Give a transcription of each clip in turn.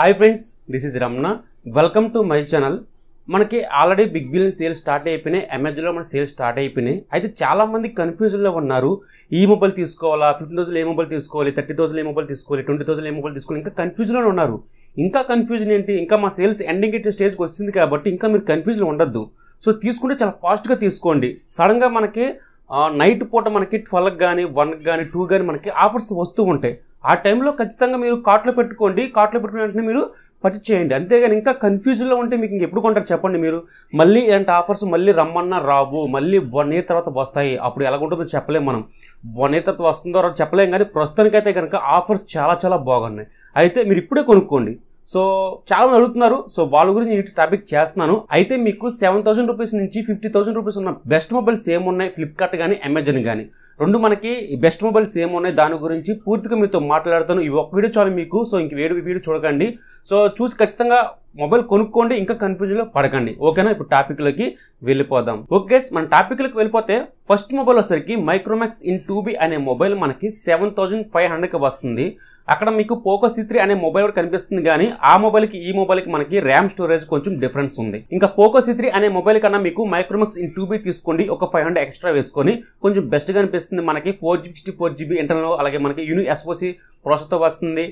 hi friends this is Ramana welcome to my channel మనకి already big billion sale start అయిపోయినాయి అమెజాన్లో మన sale start అయిపోయినాయి అయితే చాలామంది కన్ఫ్యూజన్లో ఉన్నారు ఈ మొబైల్ తీసుకోవాలా ఫిఫ్టీన్ థౌసండ్ ఏ మొబైల్ తీసుకోవాలి థర్టీ థౌసండ్ ఏ మొబైల్ తీసుకోవాలి ట్వంటీ థౌసండ్ ఏ మొబైల్ తీసుకోవాలి ఇంకా కన్ఫ్యూజన్లో ఉన్నారు ఇంకా కన్ఫ్యూజన్ ఏంటి ఇంకా మా సేల్స్ ఎండింగ్ స్టేజ్కి వస్తుంది కాబట్టి ఇంకా మీరు కన్ఫ్యూజన్లో ఉండద్దు సో తీసుకుంటే చాలా ఫాస్ట్గా తీసుకోండి సడన్గా మనకి నైట్ పూట మనకి ట్వెల్వ్ కానీ వన్కి కానీ టూ కానీ మనకి ఆఫర్స్ వస్తూ ఉంటాయి ఆ టైంలో ఖచ్చితంగా మీరు కార్ట్లో పెట్టుకోండి కార్ట్లో పెట్టుకునే వెంటనే మీరు పర్చేజ్ చేయండి అంతేగాని ఇంకా కన్ఫ్యూజన్లో ఉంటే మీకు ఇంక ఎప్పుడు కొంటారు చెప్పండి మీరు మళ్ళీ ఇలాంటి ఆఫర్స్ మళ్ళీ రమ్మన్నా రావు మళ్ళీ వన్ ఇయర్ తర్వాత వస్తాయి అప్పుడు ఎలాగుంటుందో చెప్పలేం మనం వన్ ఇయర్ తర్వాత వస్తుందో చెప్పలేం కానీ ప్రస్తుతానికైతే కనుక ఆఫర్స్ చాలా చాలా బాగున్నాయి అయితే మీరు ఇప్పుడే కొనుక్కోండి సో చాలా మంది అడుగుతున్నారు సో వాళ్ళ గురించి నేను టాపిక్ చేస్తున్నాను అయితే మీకు సెవెన్ థౌసండ్ రూపీస్ నుంచి ఫిఫ్టీ థౌసండ్ రూపీస్ ఉన్న బెస్ట్ మొబైల్స్ ఏమున్నాయి ఫ్లిప్కార్ట్ కానీ అమెజాన్ కానీ రెండు మనకి బెస్ట్ మొబైల్స్ ఏమున్నాయి దాని గురించి పూర్తిగా మీతో మాట్లాడతాను ఈ ఒక వీడియో చాలు మీకు సో ఇంక వేడి వీడియో చూడకండి సో చూసి ఖచ్చితంగా మొబైల్ కొనుక్కోండి ఇంకా కన్ఫ్యూజన్లో పడకండి ఓకేనా ఇప్పుడు టాపిక్లోకి వెళ్ళిపోదాం ఓకే మన టాపిక్లోకి వెళ్ళిపోతే ఫస్ట్ మొబైల్ వచ్చరికి మైక్రోమాక్స్ ఇన్ టూబీ అనే మొబైల్ మనకి సెవెన్ థౌజండ్ ఫైవ్ హండ్రెడ్కి వస్తుంది అక్కడ మీకు పోకో సి త్రీ అనే మొబైల్ కూడా కనిపిస్తుంది కానీ ఆ మొబైల్కి ఈ మొబైల్కి మనకి ర్యామ్ స్టోరేజ్ కొంచెం డిఫరెన్స్ ఉంది ఇంకా పోకో సి అనే మొబైల్ కన్నా మీకు మైక్రోమాక్స్ ఇన్ బీ తీసుకోండి ఒక ఫైవ్ హండ్రెడ్ ఎక్స్ట్రా వేసుకొని కొంచెం బెస్ట్గా అనిపిస్తుంది మనకి four GB sixty four GB internal అలాగే మనకి యూని ఎస్ఓసి ప్రాసెస్తో వస్తుంది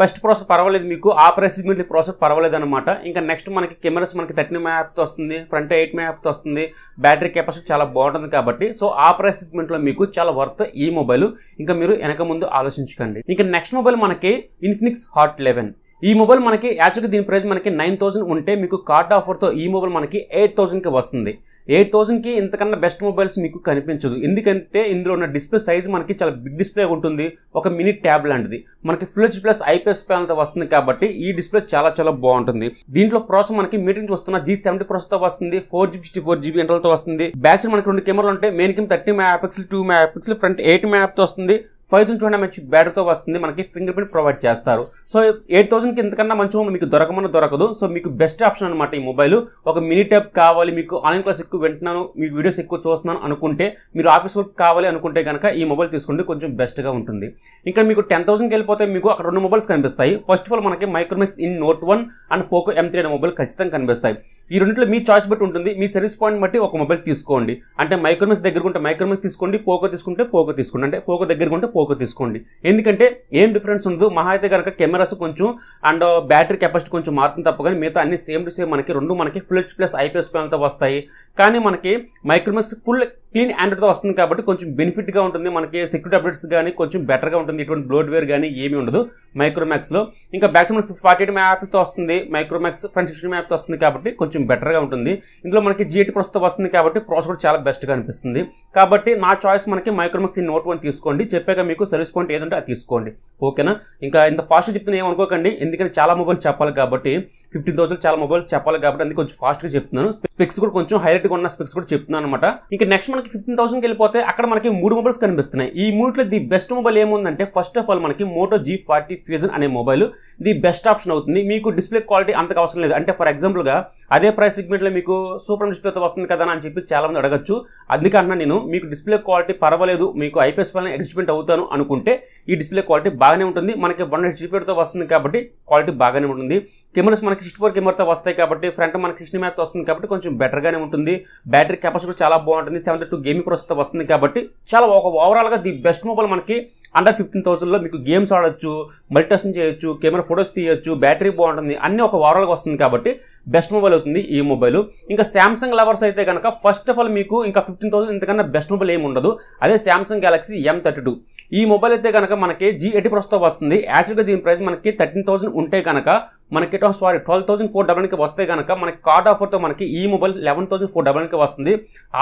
బెస్ట్ ప్రాసెస్ పర్వాలేదు మీకు ఆ ప్రైస్ ప్రాసెస్ పర్వాలేదు అనమాట ఇంకా నెక్స్ట్ మనకి కెమెరాస్ మనకి థర్టీన్ యాప్తో వస్తుంది ఫ్రంట్ ఎయిట్ మ్యాప్తో వస్తుంది బ్యాటరీ కెపాసిటీ చాలా బాగుంటుంది కాబట్టి సో ఆ ప్రైస్ మీకు చాలా వర్త్ ఈ మొబైల్ ఇంకా మీరు వెనక ముందు ఆలోచించకండి ఇంకా నెక్స్ట్ మొబైల్ మనకి ఇన్ఫినిక్స్ హాట్ లెవెన్ ఈ మొబైల్ మనకి యాక్చువల్గా దీని ప్రైస్ మనకి నైన్ థౌసండ్ ఉంటే మీకు కార్డ్ ఆఫర్తో ఈ మొబైల్ మనకి ఎయిట్ థౌసండ్కి వస్తుంది ఎయిట్ థౌసండ్కి ఇంతకన్నా బెస్ట్ మొబైల్స్ మీకు కనిపించదు ఎందుకంటే ఇందులో ఉన్న డిస్ప్లే సైజ్ మనకి చాలా బిగ్ డిస్ప్లే ఉంటుంది ఒక మినీ ట్యాబ్ లాంటిది మనకి హెచ్ ప్లస్ ఐపీఎస్ ప్యానల్తో వస్తుంది కాబట్టి ఈ డిస్ప్లే చాలా చాలా బాగుంటుంది దీంట్లో ప్రాసెస్ మనకి మీటింగ్ వస్తున్న జీ సెవెంటీ ప్రాసెస్తో వస్తుంది four GB sixty four GB ఇంటర్లతో వస్తుంది బ్యాక్ సైడ్ మనకి రెండు కెమెరాలు ఉంటాయి మెయిన్ కిమ్ thirty megapixel two mega pixel front eight mega వస్తుంది ఫైవ్ నుంచి ఉన్న మంచి బ్యాటరీతో వస్తుంది మనకి ఫింగర్ ప్రింట్ ప్రొవైడ్ చేస్తారు సో ఎయిట్ థౌసండ్కి ఎంతకన్నా మంచి మీకు దొరకమని దొరకదు సో మీకు బెస్ట్ ఆప్షన్ అనమాట ఈ మొబైల్ ఒక మినీ టైప్ కావాలి మీకు ఆన్లైన్ క్లాస్ ఎక్కువ వింటున్నాను మీకు వీడియోస్ ఎక్కువ చూస్తున్నాను అనుకుంటే మీరు ఆఫీస్ వర్క్ కావాలి అనుకుంటే కనుక ఈ మొబైల్ తీసుకుంటే కొంచెం బెస్ట్గా ఉంటుంది ఇంకా మీకు టెన్ థౌసండ్కి వెళ్ళిపోతే మీకు అక్కడ రెండు మొబైల్స్ కనిపిస్తాయి ఫస్ట్ ఆఫ్ ఆల్ మనకి Micromax in note one and Poco M three అనే మొబైల్ ఖచ్చితంగా కనిపిస్తాయి ఈ రెండింటిలో మీ ఛార్జ్ బట్టి ఉంటుంది మీ సర్వీస్ పాయింట్ బట్టి ఒక మొబైల్ తీసుకోండి అంటే మైక్రోమెస్ దగ్గర ఉంటే మైక్రోమెస్ తీసుకోండి పోకో తీసుకుంటే పోకో తీసుకోండి అంటే పోకో దగ్గర ఉంటే పోకో తీసుకోండి ఎందుకంటే ఏం డిఫరెన్స్ ఉండదు మహా అయితే కనుక కెమెరాస్ కొంచెం అండ్ బ్యాటరీ కెపాసిటీ కొంచెం మారుతుంది తప్ప కానీ మిగతా అన్ని సేమ్ టు సేమ్ మనకి రెండు మనకి ఫుల్ ప్లస్ ఐపీఎస్ అంతా వస్తాయి కానీ మనకి మైక్రోమెస్ ఫుల్ క్లీన్ ఆండ్రాయిడ్తో వస్తుంది కాబట్టి కొంచెం బెనిఫిట్గా ఉంటుంది మనకి సెక్యూరిటీ అప్డేట్స్ కానీ కొంచెం బెటర్గా ఉంటుంది ఇటువంటి బ్లోడ్వేర్ కానీ ఏమీ ఉండదు మైక్రోమాక్స్లో ఇంకా మ్యాక్సిమం ఫార్టీ ఎయిట్ మ్యాప్తో వస్తుంది మైక్రోమాక్స్ ఫ్రంట్ సిక్స్టీ మ్యాప్తో వస్తుంది కాబట్టి కొంచెం బెటర్గా ఉంటుంది ఇందులో మనకి జీటీ ప్రస్తుతం వస్తుంది కాబట్టి ప్రాసెస్ కూడా చాలా బెస్ట్గా అనిపిస్తుంది కాబట్టి నా చాయిస్ మనకి మైక్రోమాక్స్ ఈ నోట్ వన్ తీసుకోండి చెప్పాక మీకు సర్వీస్ పాయింట్ ఏదంటే అది తీసుకోండి ఓకేనా ఇంకా ఇంత ఫాస్ట్ చెప్తున్నా ఏమనుకోకండి ఎందుకంటే చాలా మొబైల్ చెప్పాలి కాబట్టి ఫిఫ్టీన్ థౌసండ్ చాలా మొబైల్ చెప్పాలి కాబట్టి అందుకే కొంచెం ఫాస్ట్గా చెప్తున్నాను స్పెక్స్ కూడా కొంచెం హైలైట్గా ఉన్న స్పెక్స్ కూడా చెప్తున్నాను అనమాట ఇంకా నెక్స్ట్ మనకి మనకి ఫిఫ్టీన్ థౌసండ్కి వెళ్ళిపోతే అక్కడ మనకి మూడు మొబైల్స్ కనిపిస్తున్నాయి ఈ మూడులో ది బెస్ట్ మొబైల్ ఏముందంటే ఫస్ట్ ఆఫ్ ఆల్ మనకి మోటో జీ ఫార్టీ ఫ్యూజన్ అనే మొబైల్ ది బెస్ట్ ఆప్షన్ అవుతుంది మీకు డిస్ప్లే క్వాలిటీ అంతకు అవసరం లేదు అంటే ఫర్ ఎగ్జాంపుల్గా అదే ప్రైస్ సెగ్మెంట్లో మీకు సూపర్ డిస్ప్లే వస్తుంది కదా అని చెప్పి మంది అడగచ్చు అందుకే నేను మీకు డిస్ప్లే క్వాలిటీ పర్వాలేదు మీకు ఐపీఎస్ వల్ల ఎగ్జిస్ట్మెంట్ అవుతాను అనుకుంటే ఈ డిస్ప్లే క్వాలిటీ బాగానే ఉంటుంది మనకి వన్ హెచ్ జీపీతో వస్తుంది కాబట్టి క్వాలిటీ బాగానే ఉంటుంది కెమెరాస్ మనకి సిక్స్టీ ఫోర్ కెమెరాతో వస్తాయి కాబట్టి ఫ్రంట్ మనకి సిక్స్టీ మ్యాప్తో వస్తుంది కాబట్టి కొంచెం బెటర్గానే ఉంటుంది బ్యాటరీ కెపాసిటీ కూడా చాలా బాగుంటుంది సెవెంటీ టూ గేమింగ్ ప్రస్తుతం వస్తుంది కాబట్టి చాలా ఒక ఓవరాల్గా ది బెస్ట్ మొబైల్ మనకి అండర్ ఫిఫ్టీన్ థౌసండ్లో మీకు గేమ్స్ ఆడొచ్చు మల్టీటాస్కింగ్ చేయొచ్చు కెమెరా ఫొటోస్ తీయొచ్చు బ్యాటరీ బాగుంటుంది అన్నీ ఒక ఓవరాల్గా వస్తుంది కాబట్టి బెస్ట్ మొబైల్ అవుతుంది ఈ మొబైల్ ఇంకా శాంసంగ్ లవర్స్ అయితే కనుక ఫస్ట్ ఆఫ్ ఆల్ మీకు ఇంకా ఫిఫ్టీన్ థౌసండ్ ఇంతకన్నా బెస్ట్ మొబైల్ ఏమి ఉండదు అదే Samsung Galaxy M thirty two ఈ మొబైల్ అయితే కనుక మనకి జీ ఎయిటీ ప్రస్తుతం వస్తుంది యాక్చువల్గా దీని ప్రైస్ మనకి థర్టీన్ థౌసండ్ ఉంటే కనుక మనకి సారీ ట్వెల్వ్ థౌసండ్ ఫోర్ డబల్కి వస్తే కనుక మనకి కార్డ్ ఆఫర్తో మనకి ఈ మొబైల్ లెవెన్ థౌసండ్ ఫోర్ డబల్కి వస్తుంది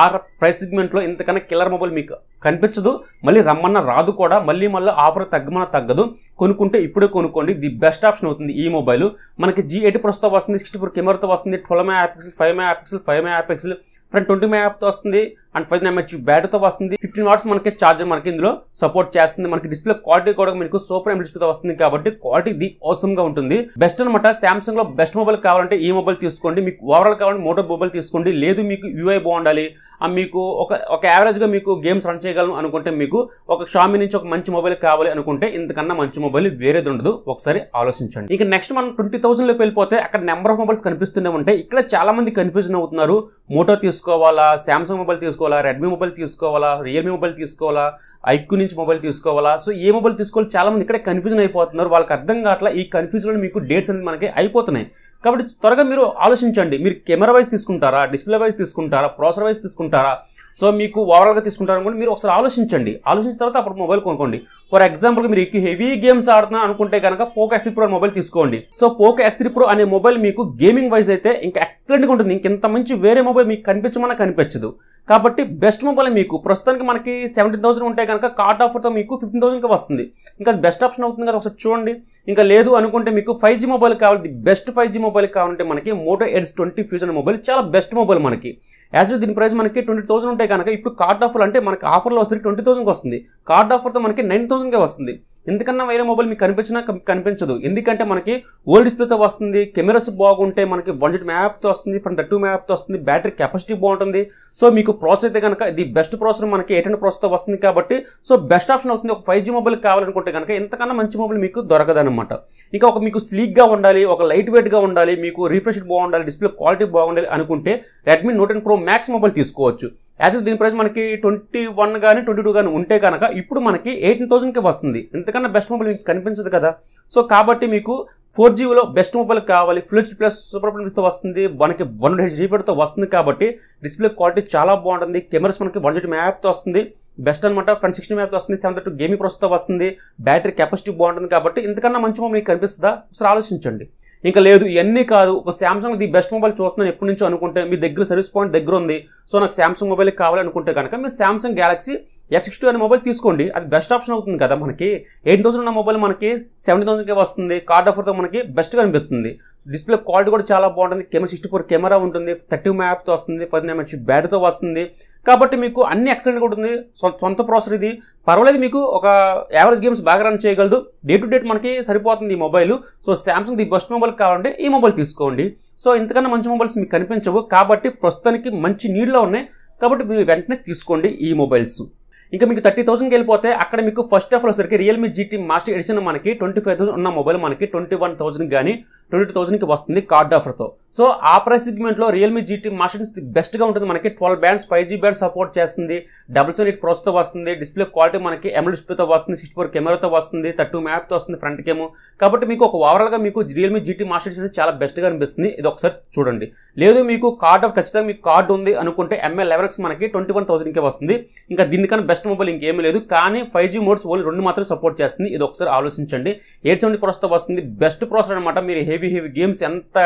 ఆ ప్రైస్ సెగ్మెంట్లో ఇంతకన్నా కిల్లర్ మొబైల్ మీకు కనిపించదు మళ్ళీ రమ్మన్న రాదు కూడా మళ్ళీ మళ్ళీ ఆఫర్ తగ్గమన్న తగ్గదు కొనుక్కుంటే ఇప్పుడే కొనుక్కోండి ది బెస్ట్ ఆప్షన్ అవుతుంది ఈ మొబైల్ మనకి జీ ఎయిటీ ప్రస్తుతం వస్తుంది సిక్స్టీ ఫోర్ కెమెరాతో వస్తుంది twelve mega five mega five mega pixel front twenty mega వస్తుంది అండ్ ఫైవ్ ఎంహెచ్ బ్యాటరీతో వస్తుంది ఫిఫ్టీన్ వాట్స్ మనకి చార్జర్ మనకి ఇందులో సపోర్ట్ చేస్తుంది మనకి డిస్ప్లే క్వాలిటీ కూడా మీకు సూపర్ ఎం డిస్ప్లేతో వస్తుంది కాబట్టి క్వాలిటీ ఇది అవసరం గా ఉంటుంది బెస్ట్ అనమాట సామ్సంగ్ లో బెస్ట్ మొబైల్ కావాలంటే ఈ మొబైల్ తీసుకోండి మీకు ఓవరాల్ కావాలంటే మోటో మొబైల్ తీసుకోండి లేదు మీకు యూఐ బాగుండాలి మీకు ఒక ఒక యావరేజ్ గా మీకు గేమ్స్ రన్ చేయగలను అనుకుంటే మీకు ఒక షామి నుంచి ఒక మంచి మొబైల్ కావాలి అనుకుంటే ఇంతకన్నా మంచి మొబైల్ వేరేది ఉండదు ఒకసారి ఆలోచించండి ఇంకా నెక్స్ట్ మనం ట్వంటీ థౌసండ్ లోకి వెళ్ళిపోతే అక్కడ నెంబర్ ఆఫ్ మొబైల్స్ కనిపిస్తూనే ఉంటాయి ఇక్కడ చాలా మంది కన్ఫ్యూజన్ అవుతున్నారు మోటో తీసుకోవాలా సామ్సంగ్ మొబైల్ తీసుకోవాలి తీసుకోవాలా రెడ్మీ మొబైల్ తీసుకోవాలా రియల్మీ మొబైల్ తీసుకోవాలా ఐక్యూ నుంచి మొబైల్ తీసుకోవాలా సో ఏ మొబైల్ తీసుకోవాలి చాలామంది ఇక్కడే కన్ఫ్యూజన్ అయిపోతున్నారు వాళ్ళకి అర్థం కావట్లా ఈ కన్ఫ్యూజన్లో మీకు డేట్స్ అనేది మనకి అయిపోతున్నాయి కాబట్టి త్వరగా మీరు ఆలోచించండి మీరు కెమెరా వైజ్ తీసుకుంటారా డిస్ప్లే వైజ్ తీసుకుంటారా ప్రాసెసర్ వైజ్ తీసుకుంటారా సో మీకు ఓవరాల్గా తీసుకుంటారనుకోండి మీరు ఒకసారి ఆలోచించండి ఆలోచించిన తర్వాత అప్పుడు మొబైల్ కొనుక్కోండి ఫర్ ఎగ్జాంపుల్ మీరు ఎక్కువ హెవీ గేమ్స్ ఆడుతున్నా అనుకుంటే కనుక Poco X three Pro mobile తీసుకోండి so Poco X three Pro అనే మొబైల్ మీకు గేమింగ్ వైజ్ అయితే ఇంకా ఎక్సలెంట్గా ఉంటుంది ఇంత మంచి వేరే మొబైల్ మీకు కనిపించమన్నా కనిపించదు కాబట్టి బెస్ట్ మొబైల్ మీకు ప్రస్తుతానికి మనకి సెవెంటీన్ థౌసండ్ ఉంటే కనుక కార్ట్ ఆఫర్తో మీకు ఫిఫ్టీన్ థౌసండ్కి వస్తుంది ఇంకా బెస్ట్ ఆప్షన్ అవుతుంది కదా ఒకసారి చూడండి ఇంకా లేదు అనుకుంటే మీకు ఫైవ్ జీ మొబైల్ కావాలి బెస్ట్ ఫైవ్ జీ మొబైల్ కావాలంటే మనకి Moto Edge twenty Fusion mobile చాలా బెస్ట్ మొబైల్ మనకి యాజ్ దీని ప్రైస్ మనకి ట్వంటీ థౌసండ్ ఉంటాయి కనుక ఇప్పుడు కార్డ్ ఆఫర్ అంటే మనకి ఆఫర్లో వస్తుంది ట్వంటీ థౌసండ్కి వస్తుంది కార్డ్ ఆఫర్తో మనకి నైన్ థౌసండ్కే వస్తుంది ఎందుకన్నా వేరే మొబైల్ మీకు కనిపించినా కనిపించదు ఎందుకంటే మనకి ఓల్డ్ డిస్ప్లేతో వస్తుంది కెమెరాస్ బాగుంటే మనకి వన్ జెట్ మ్యాప్తో వస్తుంది ఫ్రంట్ టూ మ్యాప్తో వస్తుంది బ్యాటరీ కెపాసిటీ బాగుంటుంది సో మీకు ప్రాసెస్ అయితే కనుక ఇది బెస్ట్ ప్రాసెస్ మనకి ఎయిట్ హండ్రెడ్ ప్రాసెస్తో వస్తుంది కాబట్టి సో బెస్ట్ ఆప్షన్ అవుతుంది ఒక ఫైవ్ జీ మొబైల్ కావాలనుకుంటే కనుక ఇంతకన్నా మంచి మొబైల్ మీకు దొరకదనమాట ఇంకా ఒక మీకు స్లీక్గా ఉండాలి ఒక లైట్ వెయిట్గా ఉండాలి మీకు రిఫ్రెష్ బాగుండాలి డిస్ప్లే క్వాలిటీ బాగుండాలి అనుకుంటే Redmi Note and Pro Max mobile తీసుకోవచ్చు యాజ్ దీని ప్రైస్ మనకి ట్వంటీ వన్ కానీ ట్వంటీ టూ కానీ ఉంటే కనుక ఇప్పుడు మనకి ఎయిటీన్ థౌసండ్కి వస్తుంది ఇంతకన్నా బెస్ట్ మొబైల్ మీకు కనిపించదు కదా సో కాబట్టి మీకు ఫోర్ జీబీలో బెస్ట్ మొబైల్ కావాలి ఫ్లిచ్ ప్లస్ సూపర్ ప్లస్తో వస్తుంది మనకి వన్ హెచ్ జీబీతో వస్తుంది కాబట్టి డిస్ప్లే క్వాలిటీ చాలా బాగుంటుంది కెమెరాస్ మనకి వన్ జీటీ మ్యాప్తో వస్తుంది బెస్ట్ అనమాట ఫ్రంట్ సిక్స్టీ మ్యాప్తో వస్తుంది సెవెన్ థర్టీ గేమింగ్ ప్రాసెస్తో వస్తుంది బ్యాటరీ కెపాసిటీ బాగుంటుంది కాబట్టి ఇంతకన్నా మంచి మొబైల్ మీకు కనిపిస్తుందా సార్ ఆలోచించండి ఇంకా లేదు ఇవన్నీ కాదు ఒక శాంసంగ్ ది బెస్ట్ మొబైల్ చూస్తున్నాను ఎప్పటి నుంచో అనుకుంటే మీ దగ్గర సర్వీస్ పాయింట్ దగ్గర ఉంది సో నాకు శాంసంగ్ మొబైల్ కావాలనుకుంటే కనుక మీరు శాంసంగ్ గ్యాలక్సీ ఎఫ్ సిక్స్ అనే మొబైల్ తీసుకోండి అది బెస్ట్ ఆప్షన్ అవుతుంది కదా మనకి ఎయిట్ థౌసండ్ ఉన్న మొబైల్ మనకి సెవెంటీ థౌసండ్కే వస్తుంది కార్డ్ ఆఫర్తో మనకి బెస్ట్ అనిపిస్తుంది డిస్ప్లే క్వాలిటీ కూడా చాలా బాగుంటుంది కెమెరా సిక్స్టీ ఫోర్ కెమెరా ఉంటుంది థర్టీ మ్యాప్తో వస్తుంది పది ఎంఎచ్ బ్యాటరీతో వస్తుంది కాబట్టి మీకు అన్ని ఎక్సలెంట్ కూడా ఉంది సొంత ప్రాసెసర్ ఇది పర్వాలేదు మీకు ఒక యావరేజ్ గేమ్స్ బాగా రన్ చేయగలదు డే టు డేట్ మనకి సరిపోతుంది ఈ mobile so Samsung the best mobile కావాలంటే ఈ మొబైల్ తీసుకోండి సో ఇంతకన్నా మంచి మొబైల్స్ మీకు కనిపించవు కాబట్టి ప్రస్తుతానికి మంచి నీళ్ళలో ఉన్నాయి కాబట్టి మీరు వెంటనే తీసుకోండి ఈ మొబైల్స్ ఇంకా మీకు థర్టీ థౌసండ్కి వెళ్ళిపోతే అక్కడ మీకు ఫస్ట్ ఆఫ్ ఆల్ సరికి రియల్మీ జీటీ మాస్టర్ ఎడిషన్ మనకి ట్వంటీ ఫైవ్ థౌసండ్ ఉన్న మొబైల్ మనకి ట్వంటీ వన్ థౌసండ్ కానీ ట్వంటీ టూ థౌసండ్కి వస్తుంది కార్డ్ ఆఫర్తో సో ఆ ప్రైస్ సెగ్మెంట్లో రియల్మీ జీటీ మాస్టర్ బెస్ట్గా ఉంటుంది మనకి twelve bands five G band support చేస్తుంది డబుల్ సెవెన్ ఎయిట్ ప్రోస్తో వస్తుంది డిస్ప్లే క్వాలిటీ మనకి ఎమ్ డిస్ప్లేతో వస్తుంది సిక్స్టీ ఫోర్ కెమెరాతో వస్తుంది థర్టీ మ్యాప్తో వస్తుంది ఫ్రంట్ కేమ్ కాబట్టి మీకు ఒక ఓవరాల్గా మీకు రియల్మీ జీటీ మాస్టర్ అనేది చాలా బెస్ట్గా అనిపిస్తుంది ఇది ఒకసారి చూడండి లేదు మీకు కార్డ్ ఆఫ్ ఖచ్చితంగా మీకు కార్డు ఉంది అనుకుంటే ఎంఎల్ లెవెన్ఎక్స్ మనకి ట్వంటీ వన్ థౌసండ్కే వస్తుంది ఇంకా దీనికన్నా బెస్ట్ బెస్ట్ మొబైల్ ఇంకేమీ లేదు కానీ ఫైవ్ జీ మోడ్స్ ఓన్లీ రెండు మాత్రం సపోర్ట్ చేస్తుంది ఇది ఒకసారి ఆలోచించండి ఎయిట్ సెవెంటీ ప్రొసెస్తో వస్తుంది బెస్ట్ ప్రాసెస్ అనమాట మీరు హెవీ హెవీ గేమ్స్ ఎంత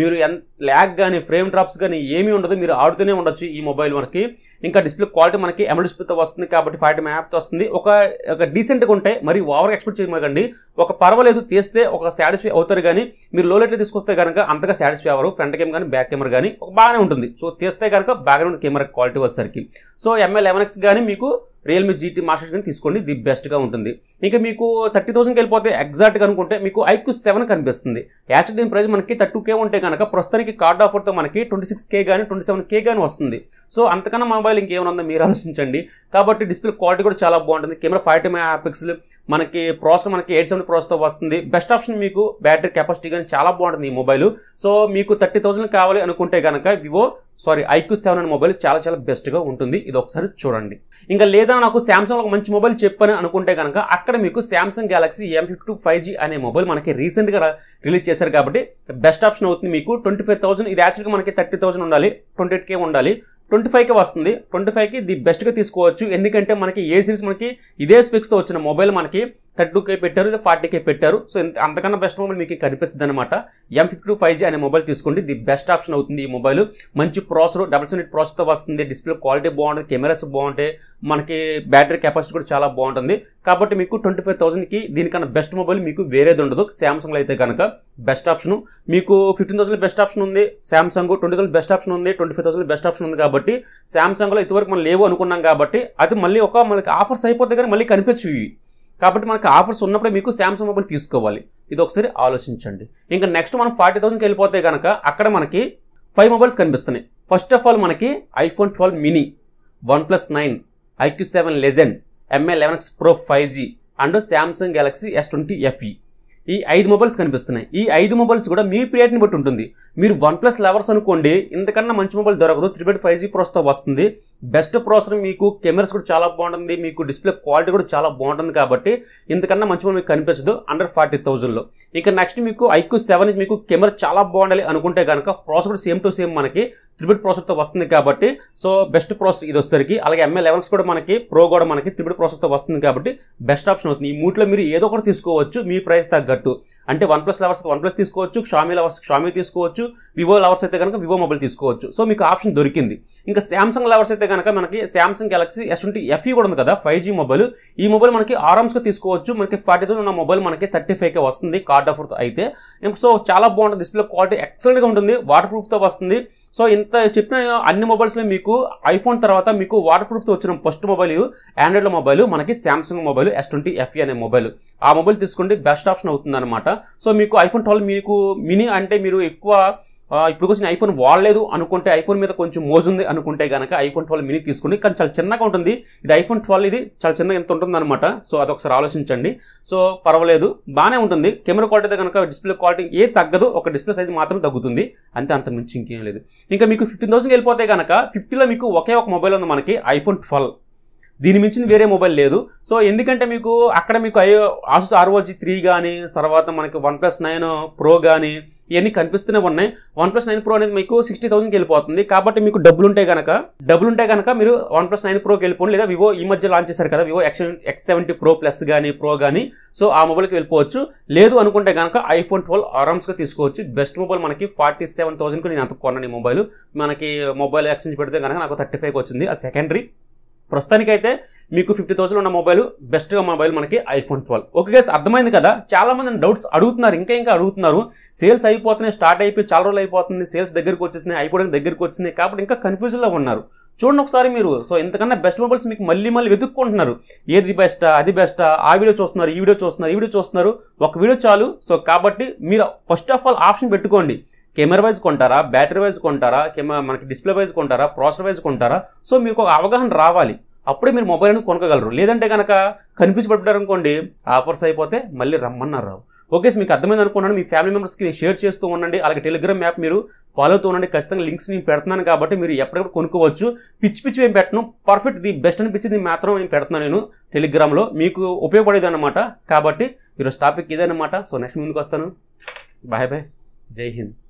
మీరు ఎంత ల్యాగ్ కానీ ఫ్రేమ్ డ్రాప్స్ కానీ ఏమీ ఉండదు మీరు ఆడుతూనే ఉండొచ్చు ఈ మొబైల్ మనకి ఇంకా డిస్ప్లే క్వాలిటీ మనకి ఎమ్ డిస్ప్లేతో వస్తుంది కాబట్టి ఫైవ్ టీ యాప్తో వస్తుంది ఒక ఒక డీసెంట్గా ఉంటే మరి ఓవర్ ఎక్స్పెక్ట్ చేయమకండి ఒక పర్వాలేదు తీస్తే ఒక సాటిస్ఫై అవుతారు కానీ మీరు లో లైట్లో తీసుకొస్తే కనుక అంతగా సాటిస్ఫై అవ్వరు ఫ్రంట్ కెమెరా కానీ బ్యాక్ కెమెరా కానీ బాగానే ఉంటుంది సో తీస్తే కనుక బ్యాక్గ్రౌండ్ కెమెరా క్వాలిటీ వచ్చేసరికి సో ఎంఏ లెవెన్ ఎక్స్ కానీ మీకు రియల్మీ జీటీ మాస్టర్స్ కానీ తీసుకోండి ది బెస్ట్గా ఉంటుంది ఇంకా మీకు థర్టీ థౌసండ్కి వెళ్ళిపోతే ఎగ్జాక్ట్గా అనుకుంటే మీకు ఐక్యూ సెవెన్ కనిపిస్తుంది యాక్చువల్ దీని ప్రైస్ మనకి థర్టీ కే ఉంటే కనుక ప్రస్తుతానికి కార్డ్ ఆఫర్తో మనకి ట్వంటీ సిక్స్ కే కానీ ట్వంటీ సెవెన్ కే కానీ వస్తుంది సో అంతకన్నా మొబైల్ ఇంకేమైనా మీరు ఆలోచించండి కాబట్టి డిస్ప్లే క్వాలిటీ కూడా చాలా బాగుంటుంది కెమెరా ఫైవ్ టెన్ పిక్సెల్ మనకి ప్రాసెస్ మనకి ఎయిట్ సెవెన్ ప్రాసెస్తో వస్తుంది బెస్ట్ ఆప్షన్ మీకు బ్యాటరీ కెపాసిటీ కానీ చాలా బాగుంటుంది ఈ మొబైల్ సో మీకు థర్టీ థౌసండ్ కావాలి అనుకుంటే కనుక వివో సారీ ఐక్యూ సెవెన్ అనే మొబైల్ చాలా చాలా బెస్ట్గా ఉంటుంది ఇది ఒకసారి చూడండి ఇంకా లేదా నాకు శాంసంగ్ ఒక మంచి మొబైల్ చెప్పని అనుకుంటే కనుక అక్కడ మీకు Samsung Galaxy M fifty two five G అనే మొబైల్ మనకి రీసెంట్గా రిలీజ్ చేశారు కాబట్టి బెస్ట్ ఆప్షన్ అవుతుంది మీకు ట్వంటీ ఫైవ్ థౌసండ్ ఇది యాక్చువల్గా మనకి థర్టీ థౌసండ్ ఉండాలి ట్వంటీ ఎయిట్ కే ఉండాలి ట్వంటీ ఫైవ్కి వస్తుంది ట్వంటీ ఫైవ్కి ది బెస్ట్గా తీసుకోవచ్చు ఎందుకంటే మనకి ఏ సిరీస్ మనకి ఇదే స్పెక్స్తో వచ్చిన మొబైల్ మనకి థర్టీ కే పెట్టారు లేదా ఫార్టీ కే పెట్టారు సో అంతకన్నా బెస్ట్ మొబైల్ మీకు కనిపించదు అనమాట M fifty two five G అనే మొబైల్ తీసుకోండి ది బెస్ట్ ఆప్షన్ అవుతుంది ఈ మొబైల్ మంచి ప్రాసెసర్ డబల్ సెవెన్ ప్రాసెసర్తో వస్తుంది డిస్ప్లే క్వాలిటీ బాగుంటుంది కెమెరాస్ బాగుంటాయి మనకి బ్యాటరీ కెపాసిటీ కూడా చాలా బాగుంటుంది కాబట్టి మీకు ట్వంటీ ఫైవ్ థౌసండ్కి దీనికన్నా బెస్ట్ మొబైల్ మీకు వేరేది ఉండదు శాంసంగ్లో అయితే కనుక బెస్ట్ ఆప్షన్ మీకు ఫిఫ్టీన్ థౌసండ్ బెస్ట్ ఆప్షన్ ఉంది Samsung twenty thousand best option ఉంది twenty five thousand best option ఉంది కాబట్టి శాంసంగ్లో ఇదివరకు మనం లేవు అనుకున్నాం కాబట్టి అది మళ్ళీ ఒక మనకి ఆఫర్స్ అయిపోతే కానీ మళ్ళీ ఇవి కాబట్టి మనకి ఆఫర్స్ ఉన్నప్పుడే మీకు శాంసంగ్ మొబైల్ తీసుకోవాలి ఇది ఒకసారి ఆలోచించండి ఇంకా నెక్స్ట్ మనం ఫార్టీ థౌసండ్కి వెళ్ళిపోతే కనుక అక్కడ మనకి ఫైవ్ మొబైల్స్ కనిపిస్తున్నాయి ఫస్ట్ ఆఫ్ ఆల్ మనకి iPhone twelve mini One Plus nine iQOO seven Legend MA eleven X Pro five G and Samsung Galaxy S twenty FE ఈ ఐదు మొబైల్స్ కనిపిస్తున్నాయి ఈ ఐదు మొబైల్స్ కూడా మీ పీరియడ్ని బట్టి ఉంటుంది మీరు వన్ ప్లస్ లవర్స్ అనుకోండి ఇంతకన్నా మంచి మొబైల్ దొరకదు త్రీ పాయింట్ ఫైవ్ జీ ప్రోస్తో వస్తుంది బెస్ట్ ప్రాసెసర్ మీకు కెమెరాస్ కూడా చాలా బాగుంటుంది మీకు డిస్ప్లే క్వాలిటీ కూడా చాలా బాగుంటుంది కాబట్టి ఇంతకన్నా మంచి మీకు కనిపించదు అండర్ ఫార్టీ థౌజండ్లో ఇంకా నెక్స్ట్ మీకు ఐక్యూ సెవెన్ మీకు కెమెరా చాలా బాగుండాలి అనుకుంటే కనుక ప్రాసెసర్ సేమ్ టు సేమ్ మనకి త్రిబిట్ ప్రాసెస్తో వస్తుంది కాబట్టి సో బెస్ట్ ప్రాసెస్ ఇది వచ్చేసరికి అలాగే ఎంఏ లెవెన్స్ కూడా మనకి ప్రో కూడా మనకి త్రిబిట్ ప్రాసెస్తో వస్తుంది కాబట్టి బెస్ట్ ఆప్షన్ అవుతుంది ఈ మూట్లో మీరు ఏదో ఒకటి తీసుకోవచ్చు మీ ప్రైస్ తగ్గట్టు అంటే One Plus lovers One Plus తీసుకోవచ్చు షామీ లవర్స్ షామీ తీసుకోవచ్చు వివో లవర్స్ అయితే కనుక వివో మొబైల్ తీసుకోవచ్చు సో మీకు ఆప్షన్ దొరికింది ఇంకా శాంసంగ్ లవర్స్ అయితే కనుక మనకి Samsung Galaxy S twenty FE కూడా ఉంది కదా ఫైవ్ జీ మొబైల్ ఈ మొబైల్ మనకి ఆరామ్స్గా తీసుకోవచ్చు మనకి ఫార్టీ థౌసండ్ ఉన్న మొబైల్ మనకి థర్టీ ఫైవ్కే వస్తుంది కార్డ్ ఆఫర్తో అయితే సో చాలా బాగుంటుంది డిస్ప్లే క్వాలిటీ ఎక్సలెంట్గా ఉంటుంది వాటర్ ప్రూఫ్తో వస్తుంది సో ఇంత చెప్పిన అన్ని మొబైల్స్లో మీకు ఐఫోన్ తర్వాత మీకు వాటర్ ప్రూఫ్తో వచ్చిన ఫస్ట్ మొబైల్ ఆండ్రాయిడ్ మొబైల్ మనకి Samsung mobile S twenty FE అనే మొబైల్ ఆ మొబైల్ తీసుకుంటే బెస్ట్ ఆప్షన్ అవుతుందన్నమాట సో మీకు ఐఫోన్ ట్వెల్వ్ మీకు మినీ అంటే మీరు ఎక్కువ ఇప్పుడు కొంచెం ఐఫోన్ వాడలేదు అనుకుంటే ఐఫోన్ మీద కొంచెం మోజుంది అనుకుంటే కనుక ఐఫోన్ ట్వెల్వ్ మినీ తీసుకుని కానీ చాలా చిన్నగా ఉంటుంది ఇది ఐఫోన్ ట్వెల్వ్ ఇది చాలా చిన్నగా ఎంత ఉంటుంది అనమాట సో అదొకసారి ఆలోచించండి సో పర్వాలేదు బాగానే ఉంటుంది కెమెరా క్వాలిటీ కనుక డిస్ప్లే క్వాలిటీ ఏ తగ్గదు ఒక డిస్ప్లే సైజ్ మాత్రం తగ్గుతుంది అంతే అంత మించి ఇంకేం లేదు ఇంకా మీకు ఫిఫ్టీన్ థౌసండ్కి వెళ్ళిపోతే కనుక ఫిఫ్టీలో మీకు ఒకే ఒక మొబైల్ ఉంది మనకి ఐఫోన్ ట్వెల్వ్ దీని మించిన వేరే మొబైల్ లేదు సో ఎందుకంటే మీకు అక్కడ మీకు ఐ ఆసూస్ ఆర్ఓజీ త్రీ కానీ తర్వాత మనకి వన్ ప్లస్ నైన్ ప్రో కానీ ఇవన్నీ కనిపిస్తూనే ఉన్నాయి వన్ ప్లస్ నైన్ ప్రో అనేది మీకు సిక్స్టీ థౌసండ్కి వెళ్ళిపోతుంది కాబట్టి మీకు డబ్బులు ఉంటే కనుక డబ్బులు ఉంటే కనుక మీరు వన్ ప్లస్ నైన్ ప్రోకి వెళ్ళిపోండి లేదా వివో ఈ మధ్య లాంచ్ చేశారు కదా Vivo X X seventy Pro Plus కానీ ప్రో కానీ సో ఆ మొబైల్కి వెళ్ళిపోవచ్చు లేదు అనుకుంటే కనుక ఐఫోన్ ట్వెల్వ్ ఆరామ్స్గా తీసుకోవచ్చు బెస్ట్ మొబైల్ మనకి ఫార్టీ సెవెన్ థౌసండ్కి నేను అంత కొన్నాను ఈ మొబైల్ మనకి మొబైల్ ఎక్స్చేంజ్ పెడితే కనుక నాకు థర్టీ ఫైవ్కి వచ్చింది ఆ సెకండరీ ప్రస్తుతానికైతే మీకు ఫిఫ్టీ థౌసండ్ ఉన్న మొబైల్ బెస్ట్ మొబైల్ మనకి ఐఫోన్ ట్వెల్వ్ ఓకే గైస్ అర్థమైంది కదా చాలా మంది డౌట్స్ అడుగుతున్నారు ఇంకా ఇంకా అడుగుతున్నారు సేల్స్ అయిపోతున్నాయి స్టార్ట్ అయిపోయి చాలా రోజులు అయిపోతుంది సేల్స్ దగ్గరికి వచ్చేసినాయి అయిపోవడానికి దగ్గరికి వచ్చినాయి కాబట్టి ఇంకా కన్ఫ్యూజన్లో ఉన్నారు చూడండి ఒకసారి మీరు సో ఇంతకన్నా బెస్ట్ మొబైల్స్ మీకు మళ్ళీ మళ్ళీ వెతుక్కుంటున్నారు ఏది బెస్టా అది బెస్టా ఆ వీడియో చూస్తున్నారు ఈ వీడియో చూస్తున్నారు ఈ వీడియో చూస్తున్నారు ఒక వీడియో చాలు సో కాబట్టి మీరు ఫస్ట్ ఆఫ్ ఆల్ ఆప్షన్ పెట్టుకోండి కెమెరా వైజ్ కొంటారా బ్యాటరీ వైజ్ కొంటారా కెమెరా మనకి డిస్ప్లే వైజ్ కొంటారా ప్రాసెసర్ వైజ్ కొంటారా సో మీకు ఒక అవగాహన రావాలి అప్పుడే మీరు మొబైల్ అనేది కొనగలరు లేదంటే కనుక అనుకోండి ఆఫర్స్ అయిపోతే మళ్ళీ రమ్మన్నారు రావు ఓకే మీకు అర్థమైంది అనుకున్నాను మీ ఫ్యామిలీ మెంబర్స్కి షేర్ చేస్తూ ఉండండి అలాగే టెలిగ్రామ్ యాప్ మీరు ఫాలో అవుతూ ఉండండి ఖచ్చితంగా లింక్స్ నేను పెడుతున్నాను కాబట్టి మీరు ఎప్పటికప్పుడు కొనుక్కోవచ్చు పిచ్చి పిచ్చి మేము పెట్టను పర్ఫెక్ట్ ది బెస్ట్ అనిపించింది మాత్రం నేను పెడుతున్నాను నేను టెలిగ్రామ్లో మీకు ఉపయోగపడేది అనమాట కాబట్టి ఈరోజు టాపిక్ ఇదే అనమాట సో నెక్స్ట్ ముందుకు వస్తాను బాయ్ బాయ్ జై హింద్